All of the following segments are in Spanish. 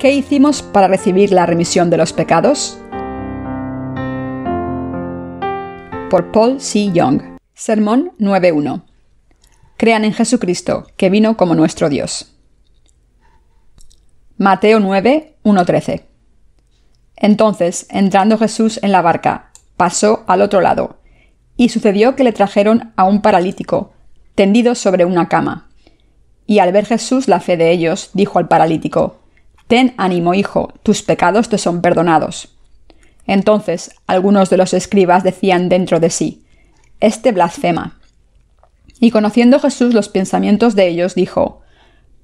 ¿Qué hicimos para recibir la remisión de los pecados? Por Paul C. Young. Sermón 9.1. Crean en Jesucristo, que vino como nuestro Dios. Mateo 9.1.13 Entonces, entrando Jesús en la barca, pasó al otro lado, y sucedió que le trajeron a un paralítico, tendido sobre una cama. Y al ver Jesús la fe de ellos, dijo al paralítico, Ten ánimo, hijo, tus pecados te son perdonados. Entonces algunos de los escribas decían dentro de sí, Este blasfema. Y conociendo Jesús los pensamientos de ellos, dijo,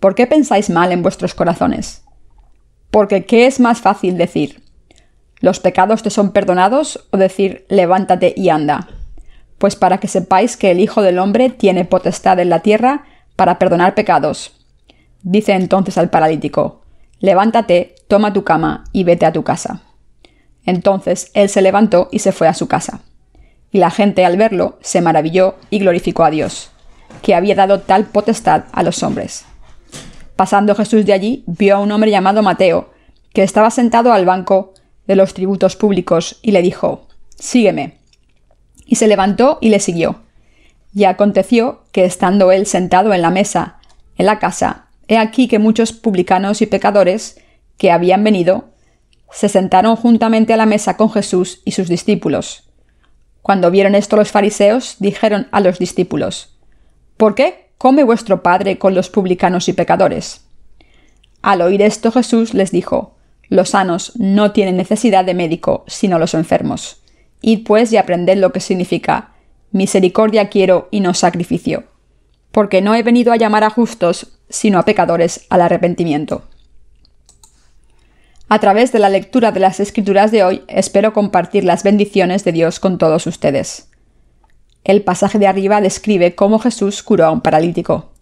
¿Por qué pensáis mal en vuestros corazones? Porque ¿qué es más fácil decir? ¿Los pecados te son perdonados? o decir, levántate y anda. Pues para que sepáis que el Hijo del Hombre tiene potestad en la tierra para perdonar pecados. Dice entonces al paralítico, Levántate, toma tu cama y vete a tu casa. Entonces él se levantó y se fue a su casa. Y la gente al verlo se maravilló y glorificó a Dios, que había dado tal potestad a los hombres. Pasando Jesús de allí, vio a un hombre llamado Mateo, que estaba sentado al banco de los tributos públicos, y le dijo, Sígueme. Y se levantó y le siguió. Y aconteció que estando él sentado en la mesa, en la casa, He aquí que muchos publicanos y pecadores que habían venido se sentaron juntamente a la mesa con Jesús y sus discípulos. Cuando vieron esto los fariseos dijeron a los discípulos, ¿Por qué come vuestro Padre con los publicanos y pecadores? Al oír esto Jesús les dijo, Los sanos no tienen necesidad de médico, sino los enfermos. Id pues y aprended lo que significa, misericordia quiero y no sacrificio. Porque no he venido a llamar a justos, sino a pecadores al arrepentimiento. A través de la lectura de las escrituras de hoy espero compartir las bendiciones de Dios con todos ustedes. El pasaje de arriba describe cómo Jesús curó a un paralítico.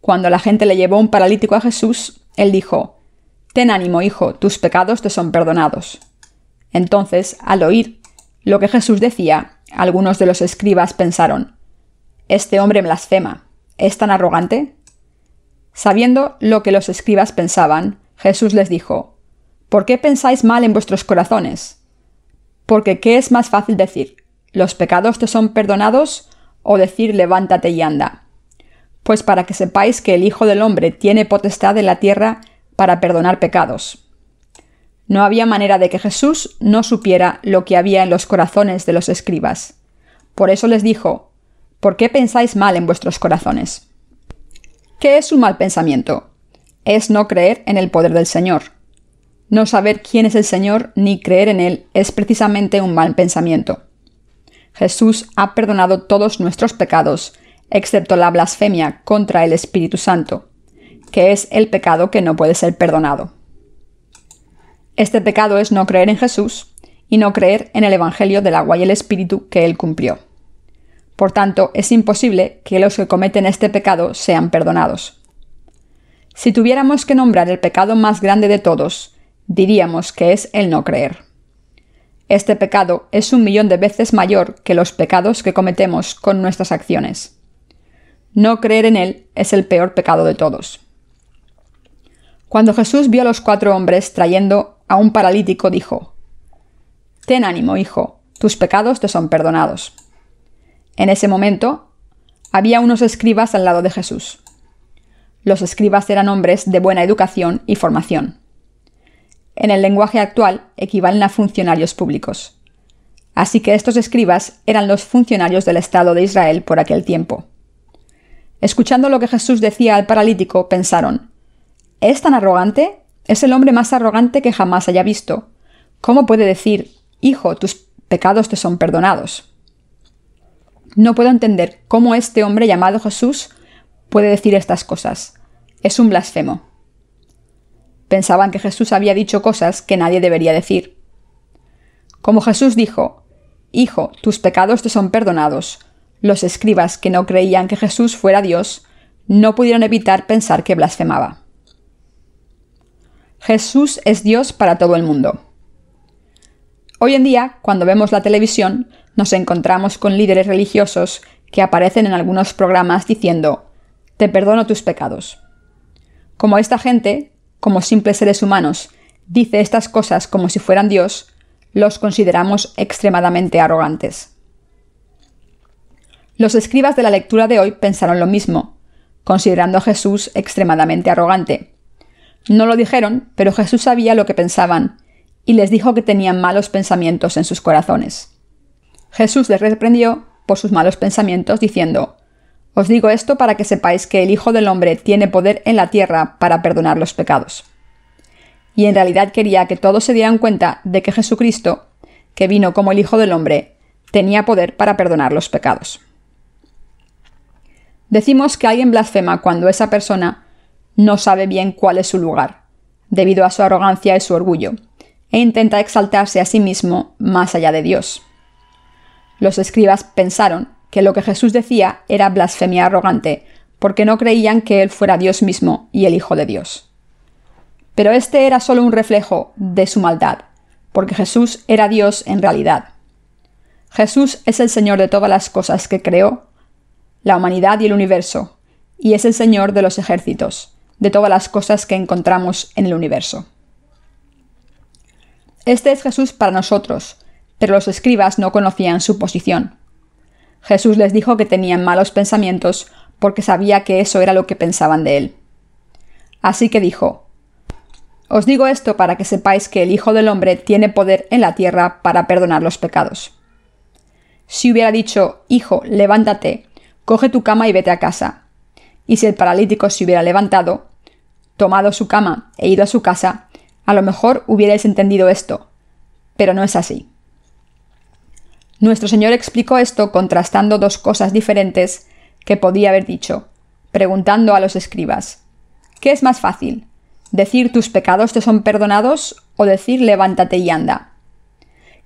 Cuando la gente le llevó un paralítico a Jesús, él dijo, Ten ánimo, hijo, tus pecados te son perdonados. Entonces, al oír lo que Jesús decía, algunos de los escribas pensaron, Este hombre blasfema, ¿es tan arrogante? Sabiendo lo que los escribas pensaban, Jesús les dijo, ¿Por qué pensáis mal en vuestros corazones? Porque ¿qué es más fácil decir? ¿Los pecados te son perdonados? o decir levántate y anda. Pues para que sepáis que el Hijo del Hombre tiene potestad en la tierra para perdonar pecados. No había manera de que Jesús no supiera lo que había en los corazones de los escribas. Por eso les dijo, ¿por qué pensáis mal en vuestros corazones? ¿Qué es un mal pensamiento? Es no creer en el poder del Señor. No saber quién es el Señor ni creer en Él es precisamente un mal pensamiento. Jesús ha perdonado todos nuestros pecados, excepto la blasfemia contra el Espíritu Santo, que es el pecado que no puede ser perdonado. Este pecado es no creer en Jesús y no creer en el Evangelio del agua y el Espíritu que Él cumplió. Por tanto, es imposible que los que cometen este pecado sean perdonados. Si tuviéramos que nombrar el pecado más grande de todos, diríamos que es el no creer. Este pecado es un millón de veces mayor que los pecados que cometemos con nuestras acciones. No creer en Él es el peor pecado de todos. Cuando Jesús vio a los cuatro hombres trayendo a un paralítico, dijo, Ten ánimo, hijo, tus pecados te son perdonados. En ese momento, había unos escribas al lado de Jesús. Los escribas eran hombres de buena educación y formación. En el lenguaje actual equivalen a funcionarios públicos. Así que estos escribas eran los funcionarios del Estado de Israel por aquel tiempo. Escuchando lo que Jesús decía al paralítico, pensaron, ¿Es tan arrogante? Es el hombre más arrogante que jamás haya visto. ¿Cómo puede decir, Hijo, tus pecados te son perdonados? No puedo entender cómo este hombre llamado Jesús puede decir estas cosas. Es un blasfemo. Pensaban que Jesús había dicho cosas que nadie debería decir. Como Jesús dijo, Hijo, tus pecados te son perdonados, los escribas que no creían que Jesús fuera Dios no pudieron evitar pensar que blasfemaba. Jesús es Dios para todo el mundo. Hoy en día, cuando vemos la televisión, nos encontramos con líderes religiosos que aparecen en algunos programas diciendo, te perdono tus pecados. Como esta gente, como simples seres humanos, dice estas cosas como si fueran Dios, los consideramos extremadamente arrogantes. Los escribas de la lectura de hoy pensaron lo mismo, considerando a Jesús extremadamente arrogante. No lo dijeron, pero Jesús sabía lo que pensaban y les dijo que tenían malos pensamientos en sus corazones. Jesús les reprendió por sus malos pensamientos, diciendo, Os digo esto para que sepáis que el Hijo del Hombre tiene poder en la tierra para perdonar los pecados. Y en realidad quería que todos se dieran cuenta de que Jesucristo, que vino como el Hijo del Hombre, tenía poder para perdonar los pecados. Decimos que alguien blasfema cuando esa persona no sabe bien cuál es su lugar, debido a su arrogancia y su orgullo, e intenta exaltarse a sí mismo más allá de Dios. Los escribas pensaron que lo que Jesús decía era blasfemia arrogante, porque no creían que Él fuera Dios mismo y el Hijo de Dios. Pero este era solo un reflejo de su maldad, porque Jesús era Dios en realidad. Jesús es el Señor de todas las cosas que creó, la humanidad y el universo, y es el Señor de los ejércitos, de todas las cosas que encontramos en el universo. Este es Jesús para nosotros, pero los escribas no conocían su posición. Jesús les dijo que tenían malos pensamientos porque sabía que eso era lo que pensaban de él. Así que dijo, Os digo esto para que sepáis que el Hijo del Hombre tiene poder en la tierra para perdonar los pecados. Si hubiera dicho, Hijo, levántate, coge tu cama y vete a casa. Y si el paralítico se hubiera levantado, tomado su cama e ido a su casa, a lo mejor hubierais entendido esto, pero no es así. Nuestro Señor explicó esto contrastando dos cosas diferentes que podía haber dicho, preguntando a los escribas, ¿qué es más fácil? ¿Decir tus pecados te son perdonados o decir levántate y anda?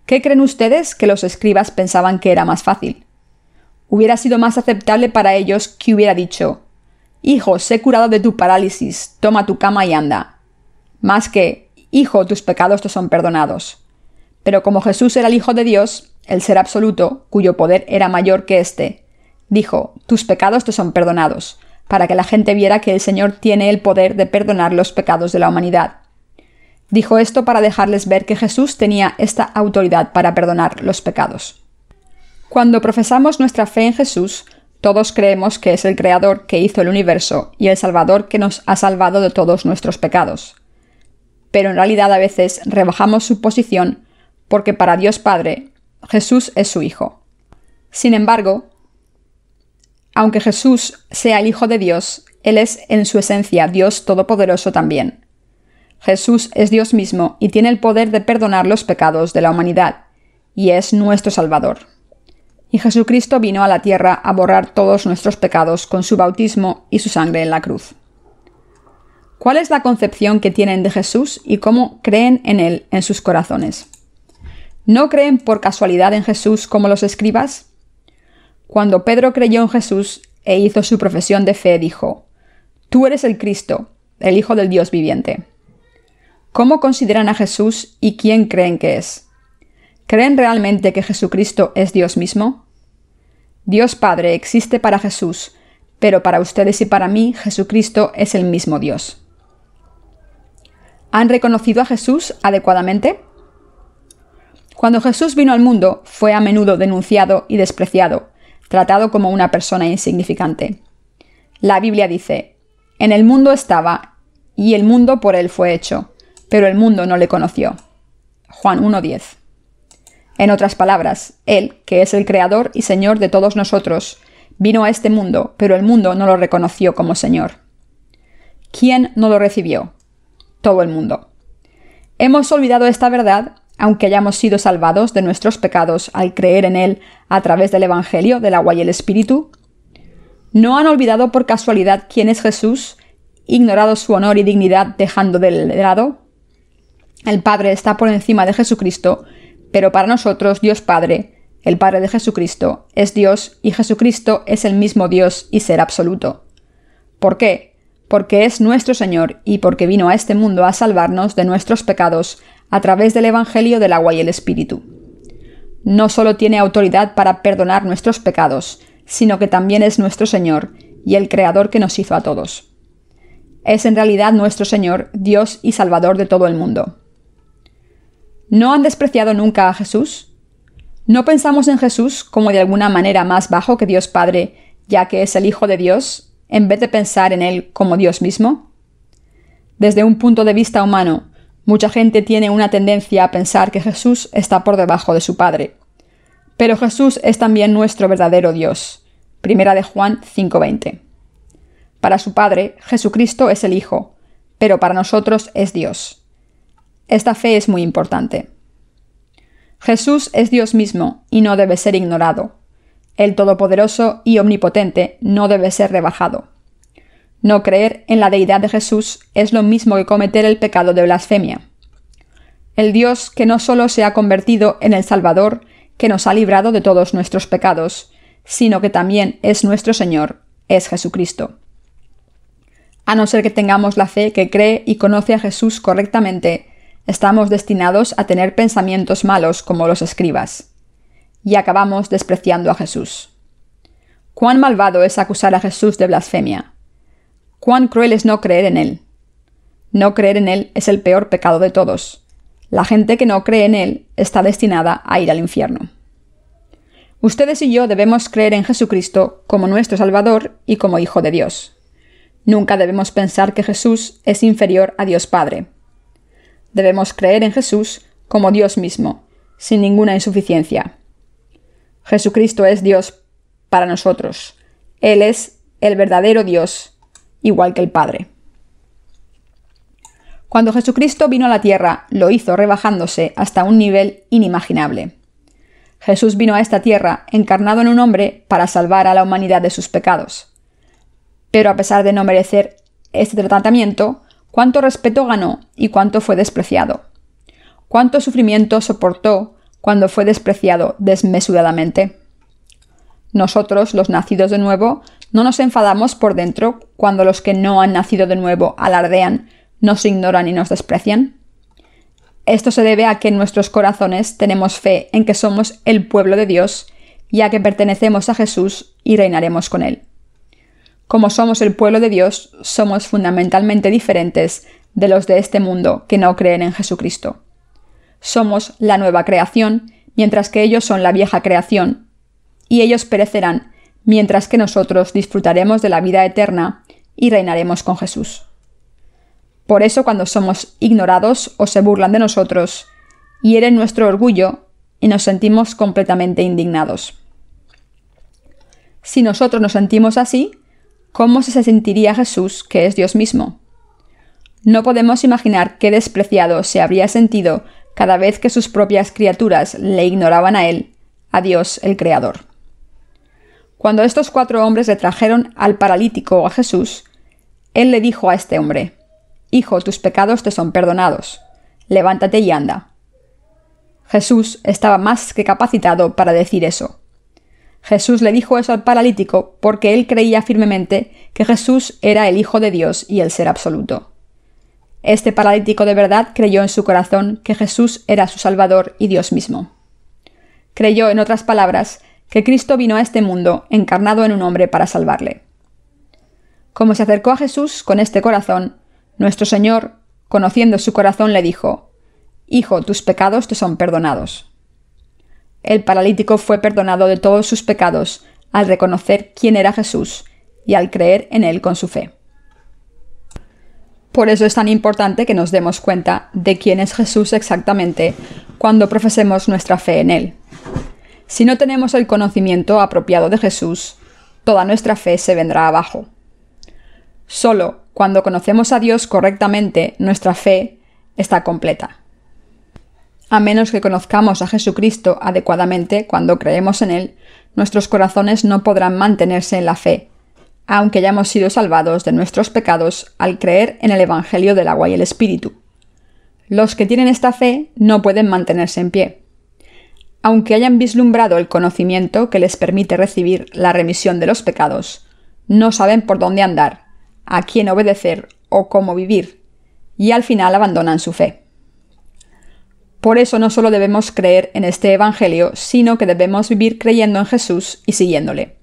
¿Qué creen ustedes que los escribas pensaban que era más fácil? Hubiera sido más aceptable para ellos que hubiera dicho, Hijo, he curado de tu parálisis, toma tu cama y anda. Más que, Hijo, tus pecados te son perdonados. Pero como Jesús era el Hijo de Dios, el ser absoluto, cuyo poder era mayor que éste, dijo, tus pecados te son perdonados, para que la gente viera que el Señor tiene el poder de perdonar los pecados de la humanidad. Dijo esto para dejarles ver que Jesús tenía esta autoridad para perdonar los pecados. Cuando profesamos nuestra fe en Jesús, todos creemos que es el Creador que hizo el universo y el Salvador que nos ha salvado de todos nuestros pecados pero en realidad a veces rebajamos su posición porque para Dios Padre, Jesús es su Hijo. Sin embargo, aunque Jesús sea el Hijo de Dios, Él es en su esencia Dios Todopoderoso también. Jesús es Dios mismo y tiene el poder de perdonar los pecados de la humanidad, y es nuestro Salvador. Y Jesucristo vino a la tierra a borrar todos nuestros pecados con su bautismo y su sangre en la cruz. ¿Cuál es la concepción que tienen de Jesús y cómo creen en Él en sus corazones? ¿No creen por casualidad en Jesús como los escribas? Cuando Pedro creyó en Jesús e hizo su profesión de fe, dijo, Tú eres el Cristo, el Hijo del Dios viviente. ¿Cómo consideran a Jesús y quién creen que es? ¿Creen realmente que Jesucristo es Dios mismo? Dios Padre existe para Jesús, pero para ustedes y para mí Jesucristo es el mismo Dios han reconocido a Jesús adecuadamente? Cuando Jesús vino al mundo, fue a menudo denunciado y despreciado, tratado como una persona insignificante. La Biblia dice, en el mundo estaba, y el mundo por él fue hecho, pero el mundo no le conoció. Juan 1.10. En otras palabras, Él, que es el Creador y Señor de todos nosotros, vino a este mundo, pero el mundo no lo reconoció como Señor. ¿Quién no lo recibió? todo el mundo. Hemos olvidado esta verdad, aunque hayamos sido salvados de nuestros pecados al creer en Él a través del Evangelio del agua y el Espíritu. ¿No han olvidado por casualidad quién es Jesús, ignorado su honor y dignidad dejando de lado? El Padre está por encima de Jesucristo, pero para nosotros Dios Padre, el Padre de Jesucristo, es Dios y Jesucristo es el mismo Dios y ser absoluto. ¿Por qué? porque es nuestro Señor y porque vino a este mundo a salvarnos de nuestros pecados a través del Evangelio del agua y el Espíritu. No solo tiene autoridad para perdonar nuestros pecados, sino que también es nuestro Señor y el Creador que nos hizo a todos. Es en realidad nuestro Señor, Dios y Salvador de todo el mundo. ¿No han despreciado nunca a Jesús? ¿No pensamos en Jesús como de alguna manera más bajo que Dios Padre, ya que es el Hijo de Dios en vez de pensar en Él como Dios mismo? Desde un punto de vista humano, mucha gente tiene una tendencia a pensar que Jesús está por debajo de su Padre. Pero Jesús es también nuestro verdadero Dios. Primera de Juan 5:20. Para su Padre, Jesucristo es el Hijo, pero para nosotros es Dios. Esta fe es muy importante. Jesús es Dios mismo y no debe ser ignorado el Todopoderoso y Omnipotente no debe ser rebajado. No creer en la deidad de Jesús es lo mismo que cometer el pecado de blasfemia. El Dios que no solo se ha convertido en el Salvador, que nos ha librado de todos nuestros pecados, sino que también es nuestro Señor, es Jesucristo. A no ser que tengamos la fe que cree y conoce a Jesús correctamente, estamos destinados a tener pensamientos malos como los escribas y acabamos despreciando a Jesús. Cuán malvado es acusar a Jesús de blasfemia. Cuán cruel es no creer en Él. No creer en Él es el peor pecado de todos. La gente que no cree en Él está destinada a ir al infierno. Ustedes y yo debemos creer en Jesucristo como nuestro Salvador y como Hijo de Dios. Nunca debemos pensar que Jesús es inferior a Dios Padre. Debemos creer en Jesús como Dios mismo, sin ninguna insuficiencia. Jesucristo es Dios para nosotros. Él es el verdadero Dios, igual que el Padre. Cuando Jesucristo vino a la tierra, lo hizo rebajándose hasta un nivel inimaginable. Jesús vino a esta tierra encarnado en un hombre para salvar a la humanidad de sus pecados. Pero a pesar de no merecer este tratamiento, cuánto respeto ganó y cuánto fue despreciado. Cuánto sufrimiento soportó cuando fue despreciado desmesuradamente. Nosotros, los nacidos de nuevo, no nos enfadamos por dentro cuando los que no han nacido de nuevo alardean, nos ignoran y nos desprecian. Esto se debe a que en nuestros corazones tenemos fe en que somos el pueblo de Dios ya que pertenecemos a Jesús y reinaremos con Él. Como somos el pueblo de Dios, somos fundamentalmente diferentes de los de este mundo que no creen en Jesucristo somos la nueva creación, mientras que ellos son la vieja creación, y ellos perecerán, mientras que nosotros disfrutaremos de la vida eterna y reinaremos con Jesús. Por eso cuando somos ignorados o se burlan de nosotros, hieren nuestro orgullo y nos sentimos completamente indignados. Si nosotros nos sentimos así, ¿cómo se sentiría Jesús, que es Dios mismo? No podemos imaginar qué despreciado se habría sentido cada vez que sus propias criaturas le ignoraban a él, a Dios el Creador. Cuando estos cuatro hombres le trajeron al paralítico a Jesús, él le dijo a este hombre, Hijo, tus pecados te son perdonados, levántate y anda. Jesús estaba más que capacitado para decir eso. Jesús le dijo eso al paralítico porque él creía firmemente que Jesús era el Hijo de Dios y el Ser Absoluto. Este paralítico de verdad creyó en su corazón que Jesús era su Salvador y Dios mismo. Creyó, en otras palabras, que Cristo vino a este mundo encarnado en un hombre para salvarle. Como se acercó a Jesús con este corazón, nuestro Señor, conociendo su corazón, le dijo, Hijo, tus pecados te son perdonados. El paralítico fue perdonado de todos sus pecados al reconocer quién era Jesús y al creer en él con su fe. Por eso es tan importante que nos demos cuenta de quién es Jesús exactamente cuando profesemos nuestra fe en Él. Si no tenemos el conocimiento apropiado de Jesús, toda nuestra fe se vendrá abajo. Solo cuando conocemos a Dios correctamente, nuestra fe está completa. A menos que conozcamos a Jesucristo adecuadamente cuando creemos en Él, nuestros corazones no podrán mantenerse en la fe aunque hayamos sido salvados de nuestros pecados al creer en el Evangelio del agua y el Espíritu. Los que tienen esta fe no pueden mantenerse en pie. Aunque hayan vislumbrado el conocimiento que les permite recibir la remisión de los pecados, no saben por dónde andar, a quién obedecer o cómo vivir, y al final abandonan su fe. Por eso no solo debemos creer en este Evangelio, sino que debemos vivir creyendo en Jesús y siguiéndole.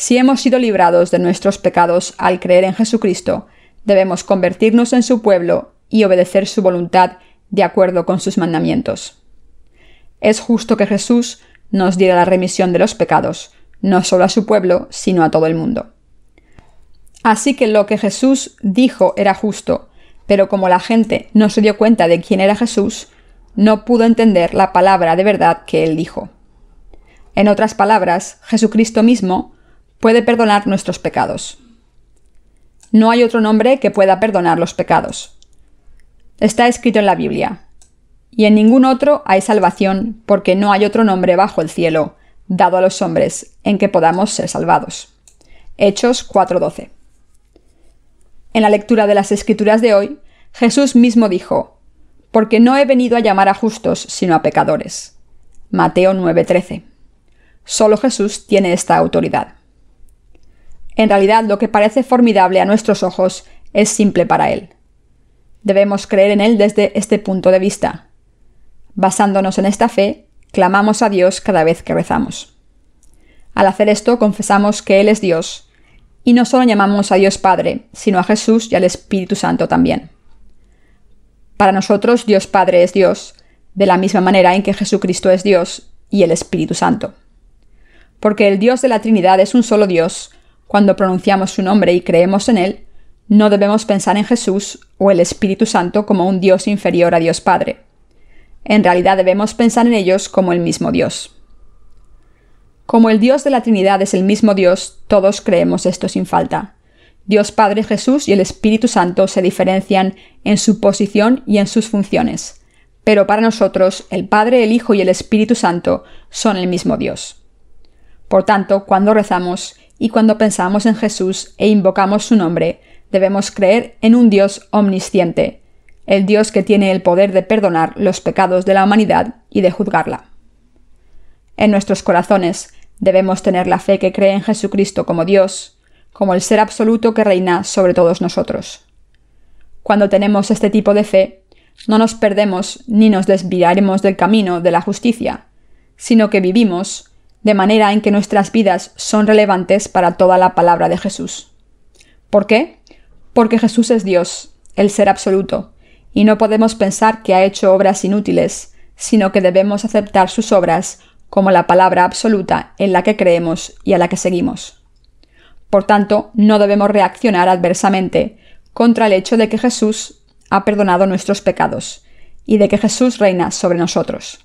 Si hemos sido librados de nuestros pecados al creer en Jesucristo, debemos convertirnos en su pueblo y obedecer su voluntad de acuerdo con sus mandamientos. Es justo que Jesús nos diera la remisión de los pecados, no solo a su pueblo, sino a todo el mundo. Así que lo que Jesús dijo era justo, pero como la gente no se dio cuenta de quién era Jesús, no pudo entender la palabra de verdad que él dijo. En otras palabras, Jesucristo mismo puede perdonar nuestros pecados. No hay otro nombre que pueda perdonar los pecados. Está escrito en la Biblia. Y en ningún otro hay salvación, porque no hay otro nombre bajo el cielo, dado a los hombres, en que podamos ser salvados. Hechos 4:12. En la lectura de las Escrituras de hoy, Jesús mismo dijo, Porque no he venido a llamar a justos, sino a pecadores. Mateo 9:13. Solo Jesús tiene esta autoridad. En realidad, lo que parece formidable a nuestros ojos es simple para él. Debemos creer en él desde este punto de vista. Basándonos en esta fe, clamamos a Dios cada vez que rezamos. Al hacer esto, confesamos que Él es Dios, y no solo llamamos a Dios Padre, sino a Jesús y al Espíritu Santo también. Para nosotros, Dios Padre es Dios, de la misma manera en que Jesucristo es Dios y el Espíritu Santo. Porque el Dios de la Trinidad es un solo Dios, cuando pronunciamos su nombre y creemos en Él, no debemos pensar en Jesús o el Espíritu Santo como un Dios inferior a Dios Padre. En realidad debemos pensar en ellos como el mismo Dios. Como el Dios de la Trinidad es el mismo Dios, todos creemos esto sin falta. Dios Padre Jesús y el Espíritu Santo se diferencian en su posición y en sus funciones, pero para nosotros el Padre, el Hijo y el Espíritu Santo son el mismo Dios. Por tanto, cuando rezamos, y cuando pensamos en Jesús e invocamos su nombre, debemos creer en un Dios omnisciente, el Dios que tiene el poder de perdonar los pecados de la humanidad y de juzgarla. En nuestros corazones debemos tener la fe que cree en Jesucristo como Dios, como el ser absoluto que reina sobre todos nosotros. Cuando tenemos este tipo de fe, no nos perdemos ni nos desviaremos del camino de la justicia, sino que vivimos de manera en que nuestras vidas son relevantes para toda la palabra de Jesús. ¿Por qué? Porque Jesús es Dios, el ser absoluto, y no podemos pensar que ha hecho obras inútiles, sino que debemos aceptar sus obras como la palabra absoluta en la que creemos y a la que seguimos. Por tanto, no debemos reaccionar adversamente contra el hecho de que Jesús ha perdonado nuestros pecados y de que Jesús reina sobre nosotros.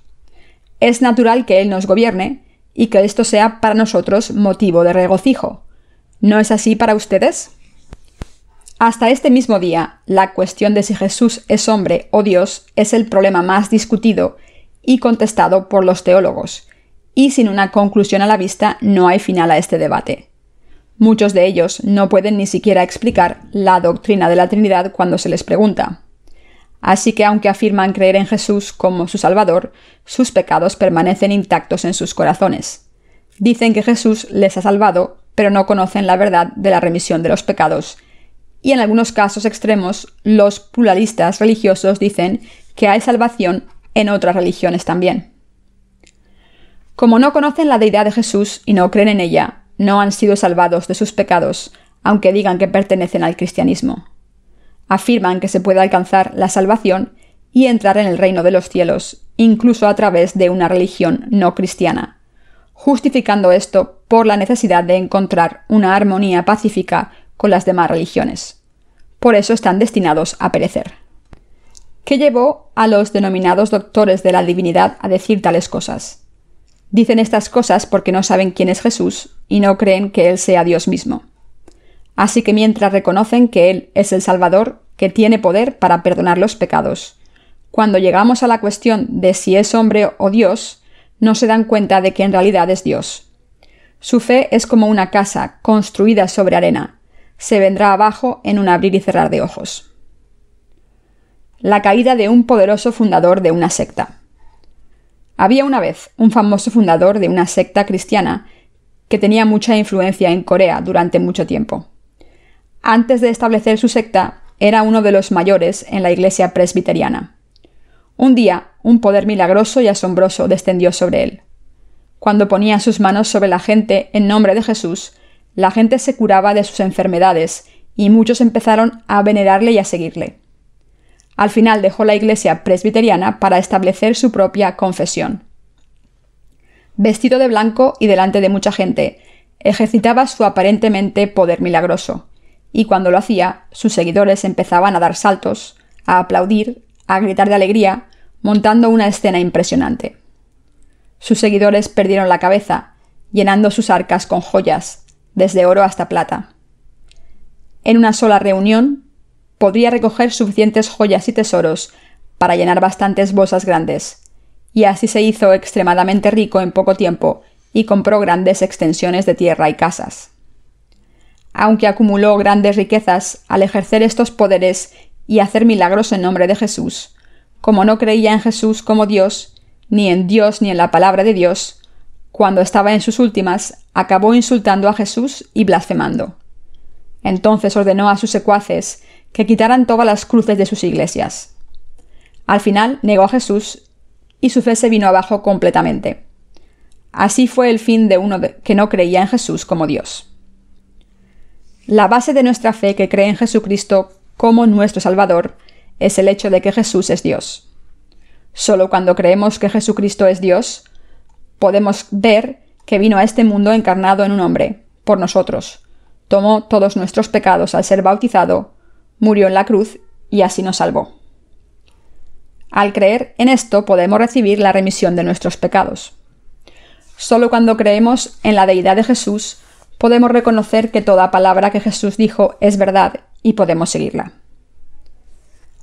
Es natural que Él nos gobierne y que esto sea para nosotros motivo de regocijo. ¿No es así para ustedes? Hasta este mismo día, la cuestión de si Jesús es hombre o Dios es el problema más discutido y contestado por los teólogos, y sin una conclusión a la vista no hay final a este debate. Muchos de ellos no pueden ni siquiera explicar la doctrina de la Trinidad cuando se les pregunta. Así que aunque afirman creer en Jesús como su Salvador, sus pecados permanecen intactos en sus corazones. Dicen que Jesús les ha salvado, pero no conocen la verdad de la remisión de los pecados. Y en algunos casos extremos, los pluralistas religiosos dicen que hay salvación en otras religiones también. Como no conocen la deidad de Jesús y no creen en ella, no han sido salvados de sus pecados, aunque digan que pertenecen al cristianismo afirman que se puede alcanzar la salvación y entrar en el reino de los cielos, incluso a través de una religión no cristiana, justificando esto por la necesidad de encontrar una armonía pacífica con las demás religiones. Por eso están destinados a perecer. ¿Qué llevó a los denominados doctores de la divinidad a decir tales cosas? Dicen estas cosas porque no saben quién es Jesús y no creen que Él sea Dios mismo. Así que mientras reconocen que Él es el Salvador, que tiene poder para perdonar los pecados. Cuando llegamos a la cuestión de si es hombre o Dios, no se dan cuenta de que en realidad es Dios. Su fe es como una casa construida sobre arena. Se vendrá abajo en un abrir y cerrar de ojos. La caída de un poderoso fundador de una secta. Había una vez un famoso fundador de una secta cristiana que tenía mucha influencia en Corea durante mucho tiempo. Antes de establecer su secta, era uno de los mayores en la iglesia presbiteriana. Un día, un poder milagroso y asombroso descendió sobre él. Cuando ponía sus manos sobre la gente en nombre de Jesús, la gente se curaba de sus enfermedades y muchos empezaron a venerarle y a seguirle. Al final dejó la iglesia presbiteriana para establecer su propia confesión. Vestido de blanco y delante de mucha gente, ejercitaba su aparentemente poder milagroso y cuando lo hacía, sus seguidores empezaban a dar saltos, a aplaudir, a gritar de alegría, montando una escena impresionante. Sus seguidores perdieron la cabeza, llenando sus arcas con joyas, desde oro hasta plata. En una sola reunión, podría recoger suficientes joyas y tesoros para llenar bastantes bolsas grandes, y así se hizo extremadamente rico en poco tiempo y compró grandes extensiones de tierra y casas aunque acumuló grandes riquezas al ejercer estos poderes y hacer milagros en nombre de Jesús, como no creía en Jesús como Dios, ni en Dios ni en la palabra de Dios, cuando estaba en sus últimas, acabó insultando a Jesús y blasfemando. Entonces ordenó a sus secuaces que quitaran todas las cruces de sus iglesias. Al final negó a Jesús y su fe se vino abajo completamente. Así fue el fin de uno que no creía en Jesús como Dios. La base de nuestra fe que cree en Jesucristo como nuestro Salvador es el hecho de que Jesús es Dios. Solo cuando creemos que Jesucristo es Dios, podemos ver que vino a este mundo encarnado en un hombre, por nosotros, tomó todos nuestros pecados al ser bautizado, murió en la cruz y así nos salvó. Al creer en esto podemos recibir la remisión de nuestros pecados. Solo cuando creemos en la deidad de Jesús podemos reconocer que toda palabra que Jesús dijo es verdad y podemos seguirla.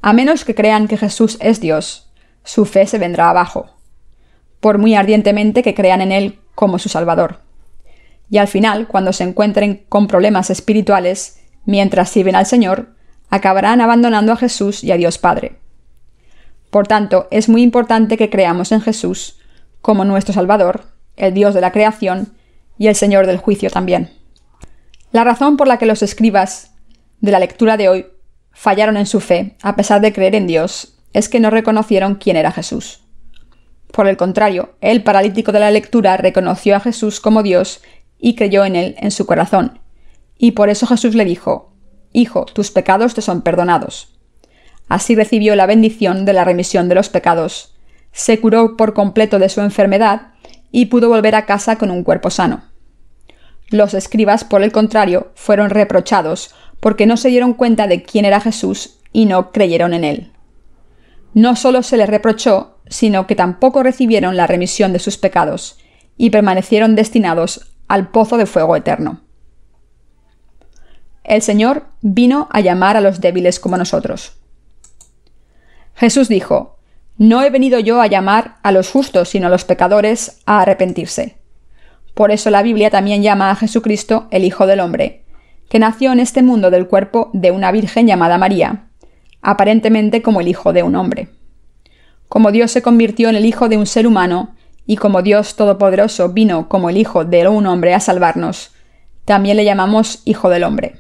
A menos que crean que Jesús es Dios, su fe se vendrá abajo, por muy ardientemente que crean en Él como su Salvador. Y al final, cuando se encuentren con problemas espirituales, mientras sirven al Señor, acabarán abandonando a Jesús y a Dios Padre. Por tanto, es muy importante que creamos en Jesús como nuestro Salvador, el Dios de la creación, y el Señor del Juicio también. La razón por la que los escribas de la lectura de hoy fallaron en su fe, a pesar de creer en Dios, es que no reconocieron quién era Jesús. Por el contrario, el paralítico de la lectura reconoció a Jesús como Dios y creyó en él en su corazón. Y por eso Jesús le dijo, Hijo, tus pecados te son perdonados. Así recibió la bendición de la remisión de los pecados, se curó por completo de su enfermedad y pudo volver a casa con un cuerpo sano. Los escribas, por el contrario, fueron reprochados, porque no se dieron cuenta de quién era Jesús y no creyeron en él. No solo se les reprochó, sino que tampoco recibieron la remisión de sus pecados, y permanecieron destinados al pozo de fuego eterno. El Señor vino a llamar a los débiles como nosotros. Jesús dijo, No he venido yo a llamar a los justos, sino a los pecadores a arrepentirse. Por eso la Biblia también llama a Jesucristo el Hijo del Hombre, que nació en este mundo del cuerpo de una virgen llamada María, aparentemente como el Hijo de un hombre. Como Dios se convirtió en el Hijo de un ser humano, y como Dios Todopoderoso vino como el Hijo de un hombre a salvarnos, también le llamamos Hijo del Hombre.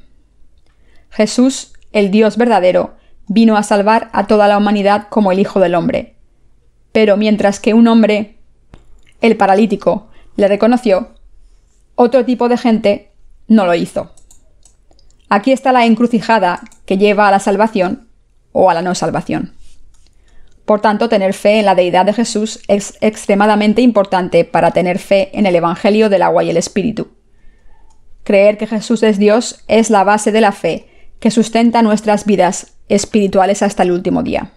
Jesús, el Dios verdadero, vino a salvar a toda la humanidad como el Hijo del Hombre. Pero mientras que un hombre, el paralítico, le reconoció, otro tipo de gente no lo hizo. Aquí está la encrucijada que lleva a la salvación o a la no salvación. Por tanto, tener fe en la deidad de Jesús es extremadamente importante para tener fe en el Evangelio del agua y el Espíritu. Creer que Jesús es Dios es la base de la fe que sustenta nuestras vidas espirituales hasta el último día.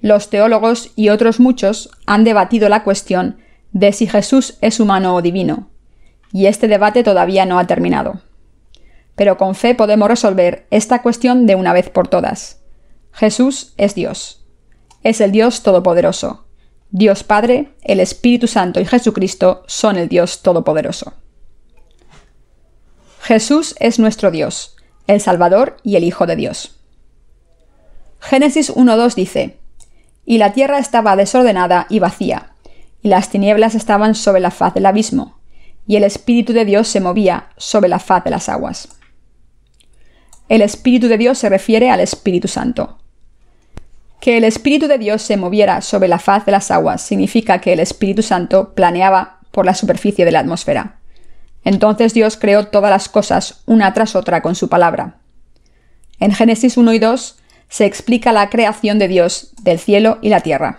Los teólogos y otros muchos han debatido la cuestión de si Jesús es humano o divino, y este debate todavía no ha terminado. Pero con fe podemos resolver esta cuestión de una vez por todas. Jesús es Dios. Es el Dios Todopoderoso. Dios Padre, el Espíritu Santo y Jesucristo son el Dios Todopoderoso. Jesús es nuestro Dios, el Salvador y el Hijo de Dios. Génesis 1.2 dice, Y la tierra estaba desordenada y vacía, y las tinieblas estaban sobre la faz del abismo, y el Espíritu de Dios se movía sobre la faz de las aguas. El Espíritu de Dios se refiere al Espíritu Santo. Que el Espíritu de Dios se moviera sobre la faz de las aguas significa que el Espíritu Santo planeaba por la superficie de la atmósfera. Entonces Dios creó todas las cosas una tras otra con su palabra. En Génesis 1 y 2 se explica la creación de Dios del cielo y la tierra.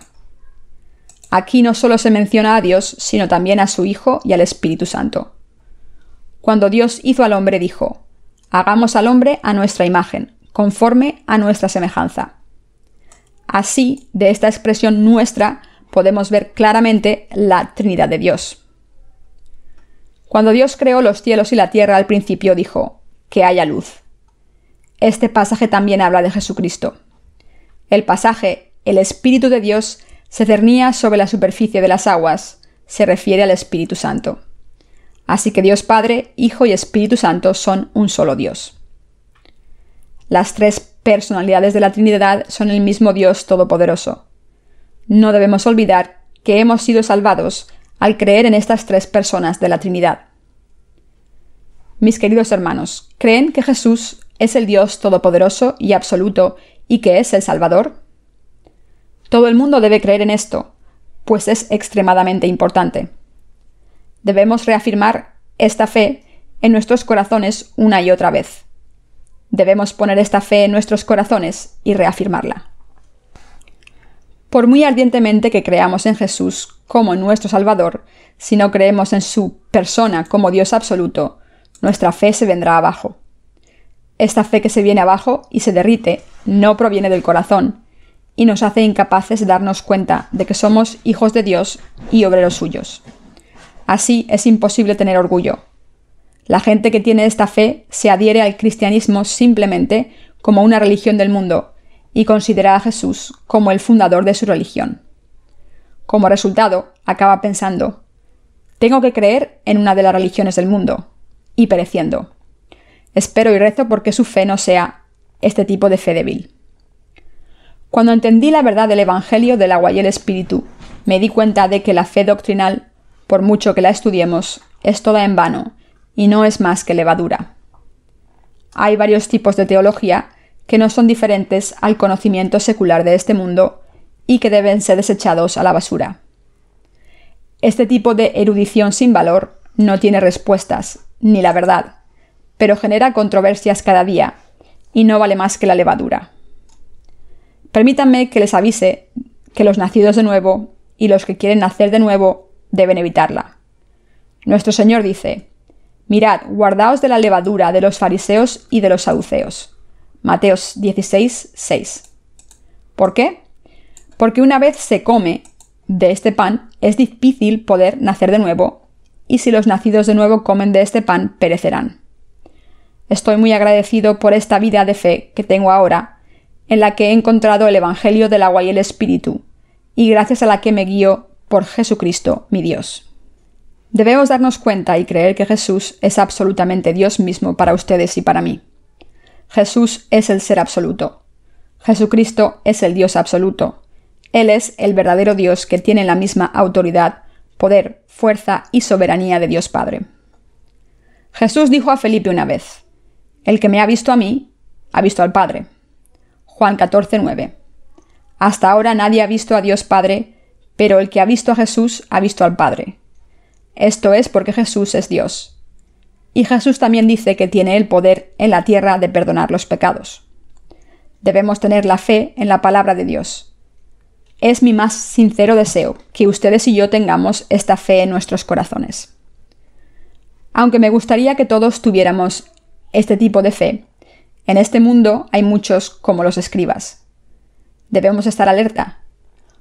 Aquí no solo se menciona a Dios, sino también a su Hijo y al Espíritu Santo. Cuando Dios hizo al hombre dijo, Hagamos al hombre a nuestra imagen, conforme a nuestra semejanza. Así, de esta expresión nuestra, podemos ver claramente la Trinidad de Dios. Cuando Dios creó los cielos y la tierra al principio dijo, que haya luz. Este pasaje también habla de Jesucristo. El pasaje, el Espíritu de Dios, se cernía sobre la superficie de las aguas, se refiere al Espíritu Santo. Así que Dios Padre, Hijo y Espíritu Santo son un solo Dios. Las tres personalidades de la Trinidad son el mismo Dios Todopoderoso. No debemos olvidar que hemos sido salvados al creer en estas tres personas de la Trinidad. Mis queridos hermanos, ¿creen que Jesús es el Dios Todopoderoso y absoluto y que es el Salvador? Todo el mundo debe creer en esto, pues es extremadamente importante. Debemos reafirmar esta fe en nuestros corazones una y otra vez. Debemos poner esta fe en nuestros corazones y reafirmarla. Por muy ardientemente que creamos en Jesús como nuestro Salvador, si no creemos en su persona como Dios absoluto, nuestra fe se vendrá abajo. Esta fe que se viene abajo y se derrite no proviene del corazón, y nos hace incapaces de darnos cuenta de que somos hijos de Dios y obreros suyos. Así es imposible tener orgullo. La gente que tiene esta fe se adhiere al cristianismo simplemente como una religión del mundo y considera a Jesús como el fundador de su religión. Como resultado, acaba pensando, tengo que creer en una de las religiones del mundo, y pereciendo. Espero y rezo porque su fe no sea este tipo de fe débil. Cuando entendí la verdad del Evangelio del agua y el Espíritu, me di cuenta de que la fe doctrinal, por mucho que la estudiemos, es toda en vano y no es más que levadura. Hay varios tipos de teología que no son diferentes al conocimiento secular de este mundo y que deben ser desechados a la basura. Este tipo de erudición sin valor no tiene respuestas, ni la verdad, pero genera controversias cada día, y no vale más que la levadura. Permítanme que les avise que los nacidos de nuevo y los que quieren nacer de nuevo deben evitarla. Nuestro Señor dice, Mirad, guardaos de la levadura de los fariseos y de los saduceos. Mateos 16, 6. ¿Por qué? Porque una vez se come de este pan, es difícil poder nacer de nuevo, y si los nacidos de nuevo comen de este pan, perecerán. Estoy muy agradecido por esta vida de fe que tengo ahora en la que he encontrado el Evangelio del agua y el Espíritu, y gracias a la que me guío por Jesucristo, mi Dios. Debemos darnos cuenta y creer que Jesús es absolutamente Dios mismo para ustedes y para mí. Jesús es el ser absoluto. Jesucristo es el Dios absoluto. Él es el verdadero Dios que tiene la misma autoridad, poder, fuerza y soberanía de Dios Padre. Jesús dijo a Felipe una vez, El que me ha visto a mí, ha visto al Padre. Juan 14.9. Hasta ahora nadie ha visto a Dios Padre, pero el que ha visto a Jesús ha visto al Padre. Esto es porque Jesús es Dios. Y Jesús también dice que tiene el poder en la tierra de perdonar los pecados. Debemos tener la fe en la palabra de Dios. Es mi más sincero deseo que ustedes y yo tengamos esta fe en nuestros corazones. Aunque me gustaría que todos tuviéramos este tipo de fe, en este mundo hay muchos como los escribas. Debemos estar alerta.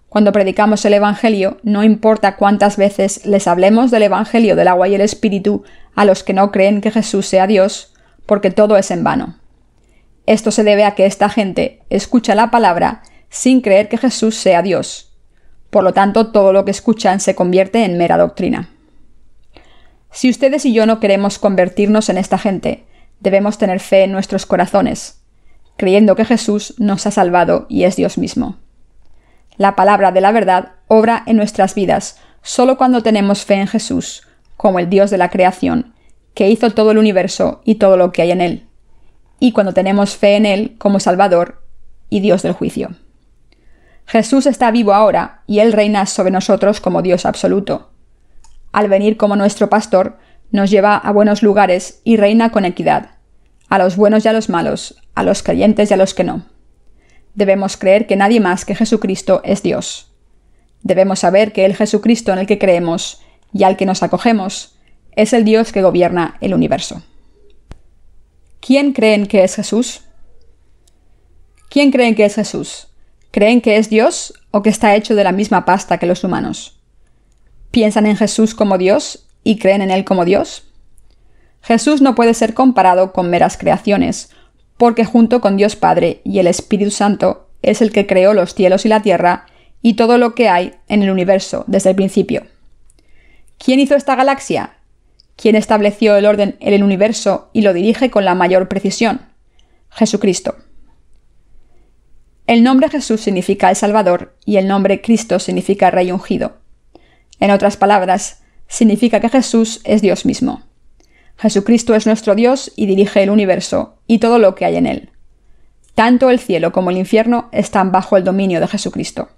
Cuando predicamos el Evangelio, no importa cuántas veces les hablemos del Evangelio del agua y el Espíritu a los que no creen que Jesús sea Dios, porque todo es en vano. Esto se debe a que esta gente escucha la palabra sin creer que Jesús sea Dios. Por lo tanto, todo lo que escuchan se convierte en mera doctrina. Si ustedes y yo no queremos convertirnos en esta gente, debemos tener fe en nuestros corazones, creyendo que Jesús nos ha salvado y es Dios mismo. La palabra de la verdad obra en nuestras vidas solo cuando tenemos fe en Jesús, como el Dios de la creación, que hizo todo el universo y todo lo que hay en él, y cuando tenemos fe en Él como Salvador y Dios del juicio. Jesús está vivo ahora y Él reina sobre nosotros como Dios absoluto. Al venir como nuestro pastor, nos lleva a buenos lugares y reina con equidad, a los buenos y a los malos, a los creyentes y a los que no. Debemos creer que nadie más que Jesucristo es Dios. Debemos saber que el Jesucristo en el que creemos y al que nos acogemos es el Dios que gobierna el universo. ¿Quién creen que es Jesús? ¿Quién creen que es Jesús? ¿Creen que es Dios o que está hecho de la misma pasta que los humanos? ¿Piensan en Jesús como Dios y creen en Él como Dios? Jesús no puede ser comparado con meras creaciones, porque junto con Dios Padre y el Espíritu Santo es el que creó los cielos y la tierra y todo lo que hay en el universo desde el principio. ¿Quién hizo esta galaxia? ¿Quién estableció el orden en el universo y lo dirige con la mayor precisión? Jesucristo. El nombre Jesús significa el Salvador y el nombre Cristo significa Rey ungido. En otras palabras, significa que Jesús es Dios mismo. Jesucristo es nuestro Dios y dirige el universo y todo lo que hay en él. Tanto el cielo como el infierno están bajo el dominio de Jesucristo.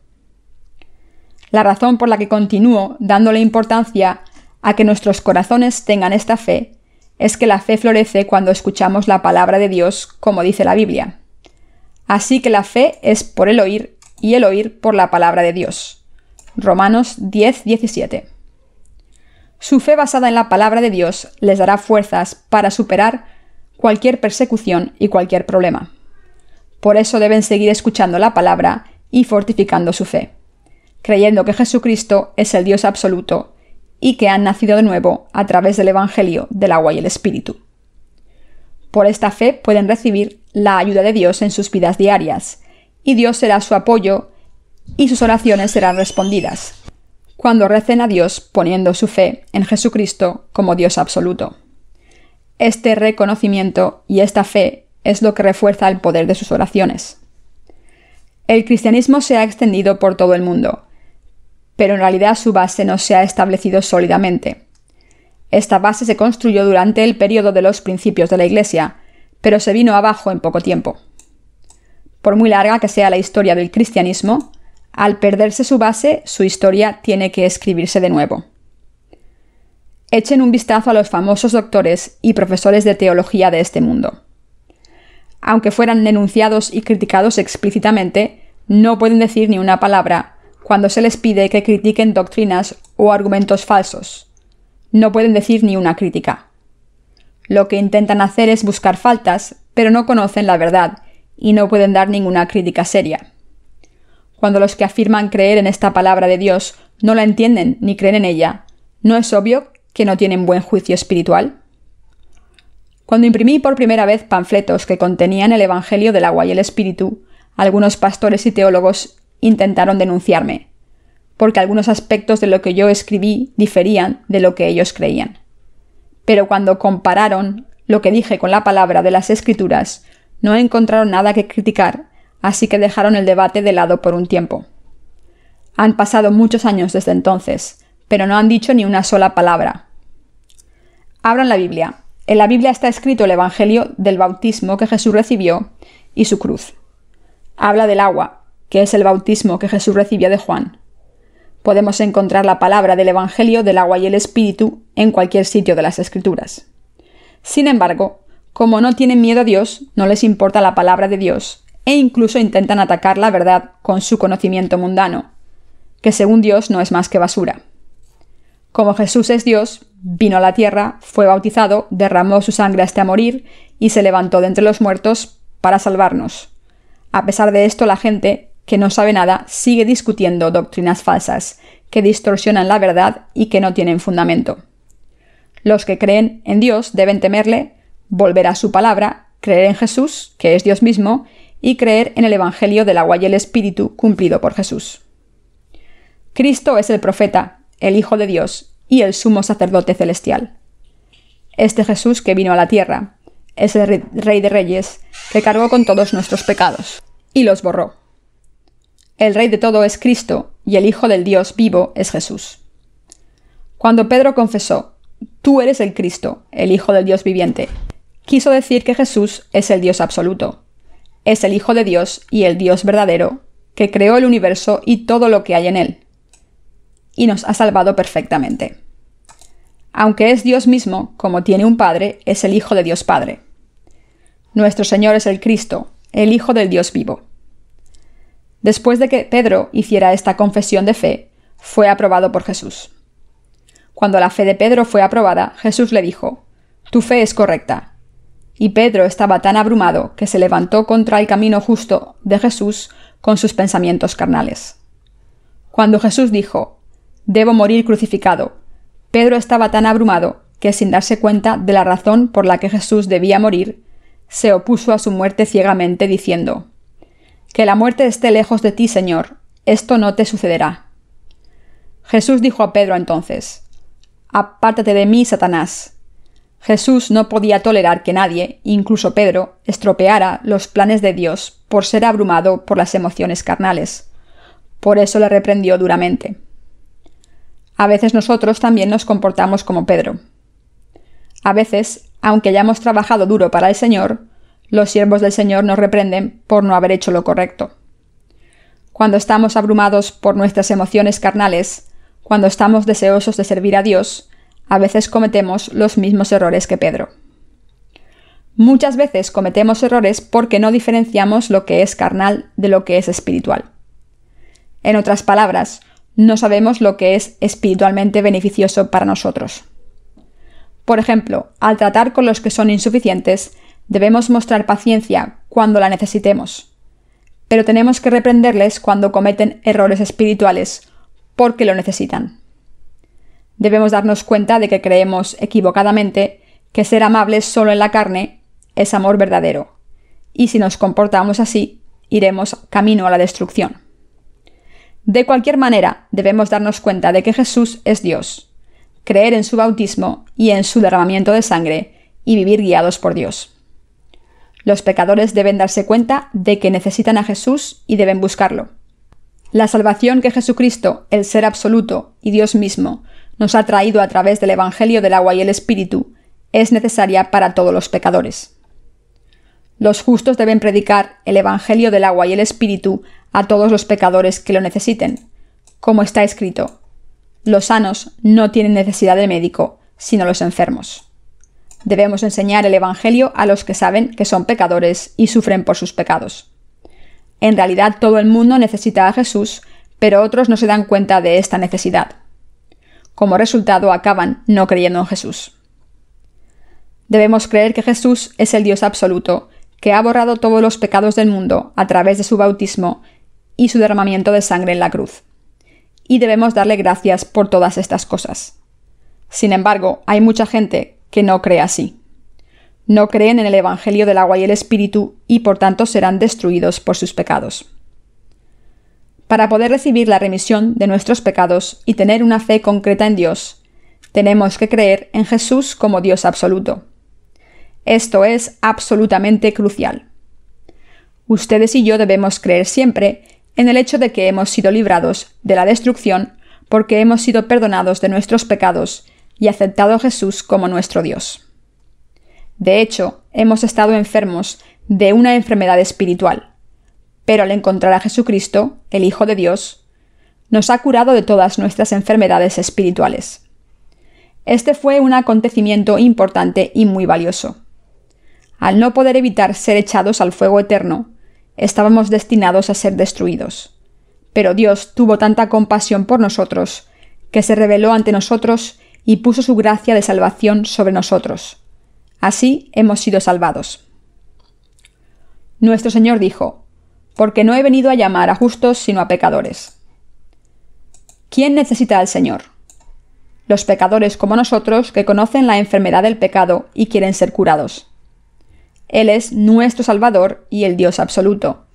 La razón por la que continúo dándole importancia a que nuestros corazones tengan esta fe es que la fe florece cuando escuchamos la palabra de Dios, como dice la Biblia. Así que la fe es por el oír y el oír por la palabra de Dios. Romanos 10, su fe basada en la palabra de Dios les dará fuerzas para superar cualquier persecución y cualquier problema. Por eso deben seguir escuchando la palabra y fortificando su fe, creyendo que Jesucristo es el Dios absoluto y que han nacido de nuevo a través del Evangelio del agua y el Espíritu. Por esta fe pueden recibir la ayuda de Dios en sus vidas diarias, y Dios será su apoyo y sus oraciones serán respondidas, cuando recen a Dios poniendo su fe en Jesucristo como Dios absoluto. Este reconocimiento y esta fe es lo que refuerza el poder de sus oraciones. El cristianismo se ha extendido por todo el mundo, pero en realidad su base no se ha establecido sólidamente. Esta base se construyó durante el periodo de los principios de la Iglesia, pero se vino abajo en poco tiempo. Por muy larga que sea la historia del cristianismo, al perderse su base, su historia tiene que escribirse de nuevo. Echen un vistazo a los famosos doctores y profesores de teología de este mundo. Aunque fueran denunciados y criticados explícitamente, no pueden decir ni una palabra cuando se les pide que critiquen doctrinas o argumentos falsos. No pueden decir ni una crítica. Lo que intentan hacer es buscar faltas, pero no conocen la verdad y no pueden dar ninguna crítica seria cuando los que afirman creer en esta palabra de Dios no la entienden ni creen en ella, ¿no es obvio que no tienen buen juicio espiritual? Cuando imprimí por primera vez panfletos que contenían el Evangelio del agua y el Espíritu, algunos pastores y teólogos intentaron denunciarme, porque algunos aspectos de lo que yo escribí diferían de lo que ellos creían. Pero cuando compararon lo que dije con la palabra de las Escrituras, no encontraron nada que criticar así que dejaron el debate de lado por un tiempo. Han pasado muchos años desde entonces, pero no han dicho ni una sola palabra. Abran la Biblia. En la Biblia está escrito el Evangelio del bautismo que Jesús recibió y su cruz. Habla del agua, que es el bautismo que Jesús recibió de Juan. Podemos encontrar la palabra del Evangelio del agua y el Espíritu en cualquier sitio de las Escrituras. Sin embargo, como no tienen miedo a Dios, no les importa la palabra de Dios e incluso intentan atacar la verdad con su conocimiento mundano, que según Dios no es más que basura. Como Jesús es Dios, vino a la tierra, fue bautizado, derramó su sangre hasta morir y se levantó de entre los muertos para salvarnos. A pesar de esto, la gente, que no sabe nada, sigue discutiendo doctrinas falsas, que distorsionan la verdad y que no tienen fundamento. Los que creen en Dios deben temerle, volver a su palabra, creer en Jesús, que es Dios mismo, y creer en el Evangelio del agua y el Espíritu cumplido por Jesús. Cristo es el profeta, el Hijo de Dios y el sumo sacerdote celestial. Este Jesús que vino a la tierra es el Rey de Reyes que cargó con todos nuestros pecados y los borró. El Rey de todo es Cristo y el Hijo del Dios vivo es Jesús. Cuando Pedro confesó, Tú eres el Cristo, el Hijo del Dios viviente, quiso decir que Jesús es el Dios absoluto, es el Hijo de Dios y el Dios verdadero, que creó el universo y todo lo que hay en él, y nos ha salvado perfectamente. Aunque es Dios mismo, como tiene un Padre, es el Hijo de Dios Padre. Nuestro Señor es el Cristo, el Hijo del Dios vivo. Después de que Pedro hiciera esta confesión de fe, fue aprobado por Jesús. Cuando la fe de Pedro fue aprobada, Jesús le dijo, Tu fe es correcta, y Pedro estaba tan abrumado que se levantó contra el camino justo de Jesús con sus pensamientos carnales. Cuando Jesús dijo, Debo morir crucificado, Pedro estaba tan abrumado que sin darse cuenta de la razón por la que Jesús debía morir, se opuso a su muerte ciegamente diciendo, Que la muerte esté lejos de ti, Señor, esto no te sucederá. Jesús dijo a Pedro entonces, Apártate de mí, Satanás, Jesús no podía tolerar que nadie, incluso Pedro, estropeara los planes de Dios por ser abrumado por las emociones carnales. Por eso le reprendió duramente. A veces nosotros también nos comportamos como Pedro. A veces, aunque hayamos trabajado duro para el Señor, los siervos del Señor nos reprenden por no haber hecho lo correcto. Cuando estamos abrumados por nuestras emociones carnales, cuando estamos deseosos de servir a Dios, a veces cometemos los mismos errores que Pedro. Muchas veces cometemos errores porque no diferenciamos lo que es carnal de lo que es espiritual. En otras palabras, no sabemos lo que es espiritualmente beneficioso para nosotros. Por ejemplo, al tratar con los que son insuficientes, debemos mostrar paciencia cuando la necesitemos, pero tenemos que reprenderles cuando cometen errores espirituales porque lo necesitan debemos darnos cuenta de que creemos equivocadamente que ser amables solo en la carne es amor verdadero, y si nos comportamos así, iremos camino a la destrucción. De cualquier manera, debemos darnos cuenta de que Jesús es Dios, creer en su bautismo y en su derramamiento de sangre, y vivir guiados por Dios. Los pecadores deben darse cuenta de que necesitan a Jesús y deben buscarlo. La salvación que Jesucristo, el Ser Absoluto y Dios mismo, nos ha traído a través del Evangelio del agua y el Espíritu, es necesaria para todos los pecadores. Los justos deben predicar el Evangelio del agua y el Espíritu a todos los pecadores que lo necesiten, como está escrito. Los sanos no tienen necesidad de médico, sino los enfermos. Debemos enseñar el Evangelio a los que saben que son pecadores y sufren por sus pecados. En realidad todo el mundo necesita a Jesús, pero otros no se dan cuenta de esta necesidad. Como resultado, acaban no creyendo en Jesús. Debemos creer que Jesús es el Dios absoluto, que ha borrado todos los pecados del mundo a través de su bautismo y su derramamiento de sangre en la cruz. Y debemos darle gracias por todas estas cosas. Sin embargo, hay mucha gente que no cree así. No creen en el Evangelio del agua y el Espíritu y por tanto serán destruidos por sus pecados para poder recibir la remisión de nuestros pecados y tener una fe concreta en Dios, tenemos que creer en Jesús como Dios absoluto. Esto es absolutamente crucial. Ustedes y yo debemos creer siempre en el hecho de que hemos sido librados de la destrucción porque hemos sido perdonados de nuestros pecados y aceptado a Jesús como nuestro Dios. De hecho, hemos estado enfermos de una enfermedad espiritual pero al encontrar a Jesucristo, el Hijo de Dios, nos ha curado de todas nuestras enfermedades espirituales. Este fue un acontecimiento importante y muy valioso. Al no poder evitar ser echados al fuego eterno, estábamos destinados a ser destruidos. Pero Dios tuvo tanta compasión por nosotros, que se reveló ante nosotros y puso su gracia de salvación sobre nosotros. Así hemos sido salvados. Nuestro Señor dijo, porque no he venido a llamar a justos sino a pecadores. ¿Quién necesita al Señor? Los pecadores como nosotros que conocen la enfermedad del pecado y quieren ser curados. Él es nuestro Salvador y el Dios absoluto.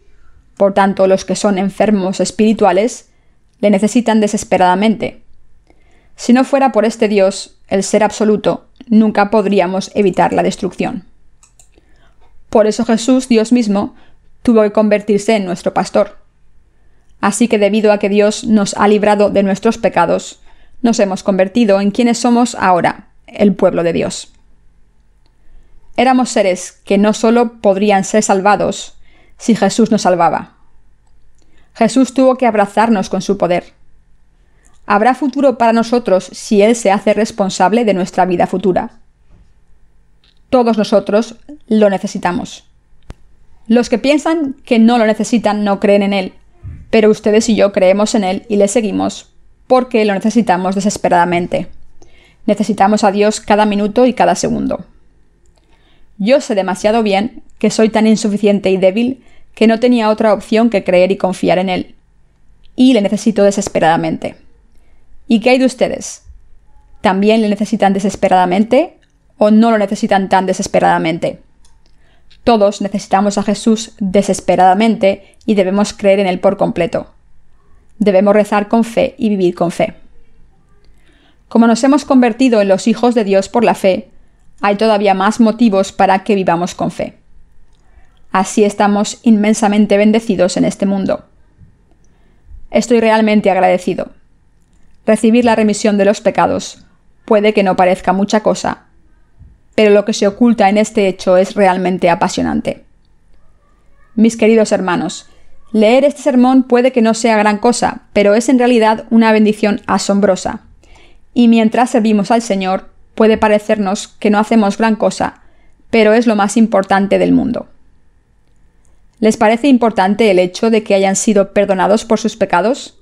Por tanto, los que son enfermos espirituales le necesitan desesperadamente. Si no fuera por este Dios, el ser absoluto, nunca podríamos evitar la destrucción. Por eso Jesús, Dios mismo, tuvo que convertirse en nuestro pastor. Así que debido a que Dios nos ha librado de nuestros pecados, nos hemos convertido en quienes somos ahora, el pueblo de Dios. Éramos seres que no solo podrían ser salvados si Jesús nos salvaba. Jesús tuvo que abrazarnos con su poder. Habrá futuro para nosotros si Él se hace responsable de nuestra vida futura. Todos nosotros lo necesitamos. Los que piensan que no lo necesitan no creen en Él, pero ustedes y yo creemos en Él y le seguimos porque lo necesitamos desesperadamente. Necesitamos a Dios cada minuto y cada segundo. Yo sé demasiado bien que soy tan insuficiente y débil que no tenía otra opción que creer y confiar en Él. Y le necesito desesperadamente. ¿Y qué hay de ustedes? ¿También le necesitan desesperadamente o no lo necesitan tan desesperadamente? Todos necesitamos a Jesús desesperadamente y debemos creer en Él por completo. Debemos rezar con fe y vivir con fe. Como nos hemos convertido en los hijos de Dios por la fe, hay todavía más motivos para que vivamos con fe. Así estamos inmensamente bendecidos en este mundo. Estoy realmente agradecido. Recibir la remisión de los pecados puede que no parezca mucha cosa, pero lo que se oculta en este hecho es realmente apasionante. Mis queridos hermanos, leer este sermón puede que no sea gran cosa, pero es en realidad una bendición asombrosa. Y mientras servimos al Señor, puede parecernos que no hacemos gran cosa, pero es lo más importante del mundo. ¿Les parece importante el hecho de que hayan sido perdonados por sus pecados?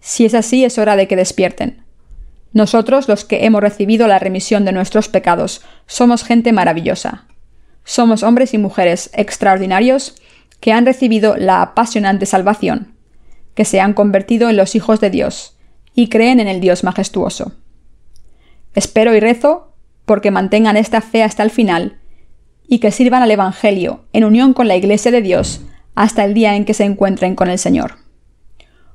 Si es así, es hora de que despierten. Nosotros, los que hemos recibido la remisión de nuestros pecados, somos gente maravillosa. Somos hombres y mujeres extraordinarios que han recibido la apasionante salvación, que se han convertido en los hijos de Dios y creen en el Dios majestuoso. Espero y rezo porque mantengan esta fe hasta el final y que sirvan al Evangelio en unión con la Iglesia de Dios hasta el día en que se encuentren con el Señor.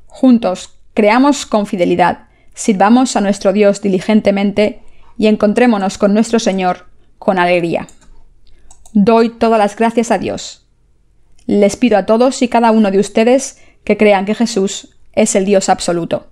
Juntos, creamos con fidelidad Sirvamos a nuestro Dios diligentemente y encontrémonos con nuestro Señor con alegría. Doy todas las gracias a Dios. Les pido a todos y cada uno de ustedes que crean que Jesús es el Dios absoluto.